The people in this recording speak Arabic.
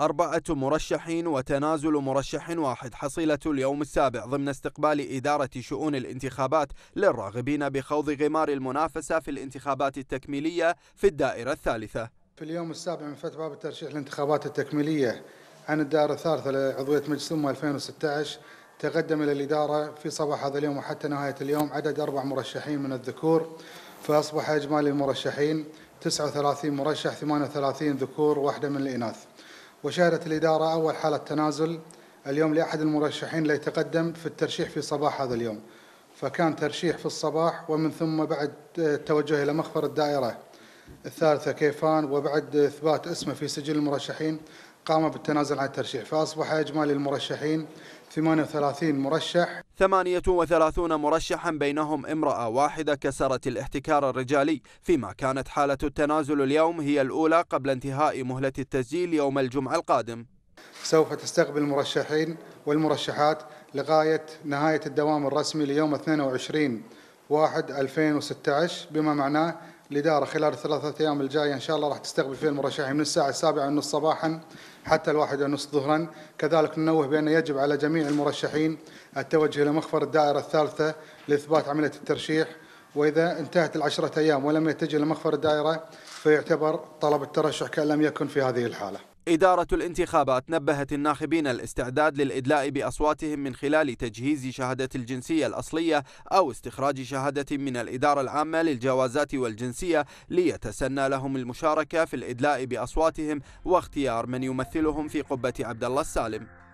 أربعة مرشحين وتنازل مرشح واحد حصيلة اليوم السابع ضمن استقبال إدارة شؤون الانتخابات للراغبين بخوض غمار المنافسة في الانتخابات التكميلية في الدائرة الثالثة في اليوم السابع من فتح باب الترشيح للانتخابات التكميلية عن الدائرة الثالثة لعضوية مجلس الأمة 2016 تقدم إلى الإدارة في صباح هذا اليوم وحتى نهاية اليوم عدد أربع مرشحين من الذكور فأصبح إجمالي المرشحين 39 مرشح 38 ذكور واحدة من الإناث وشهدت الإدارة أول حالة تنازل اليوم لأحد المرشحين ليتقدم في الترشيح في صباح هذا اليوم فكان ترشيح في الصباح ومن ثم بعد التوجه إلى مخفر الدائرة الثالثة كيفان وبعد إثبات اسمه في سجل المرشحين قام بالتنازل عن الترشيح فأصبح إجمالي المرشحين 38 مرشح ثمانية وثلاثون مرشحا بينهم امرأة واحدة كسرت الاحتكار الرجالي فيما كانت حالة التنازل اليوم هي الأولى قبل انتهاء مهلة التسجيل يوم الجمعة القادم سوف تستقبل المرشحين والمرشحات لغاية نهاية الدوام الرسمي ليوم 22 1 2016 بما معناه الإدارة خلال الثلاثة أيام الجاية إن شاء الله راح تستقبل فيها المرشحين من الساعة السابعة ونصف صباحا حتى الواحد ونصف ظهرا كذلك ننوه بأن يجب على جميع المرشحين التوجه إلى مخفر الدائرة الثالثة لإثبات عملية الترشيح وإذا انتهت العشرة أيام ولم يتجه إلى مخفر الدائرة فيعتبر طلب الترشح كأن لم يكن في هذه الحالة إدارة الانتخابات نبهت الناخبين الاستعداد للإدلاء بأصواتهم من خلال تجهيز شهادة الجنسية الأصلية أو استخراج شهادة من الإدارة العامة للجوازات والجنسية ليتسنى لهم المشاركة في الإدلاء بأصواتهم واختيار من يمثلهم في قبة عبد الله السالم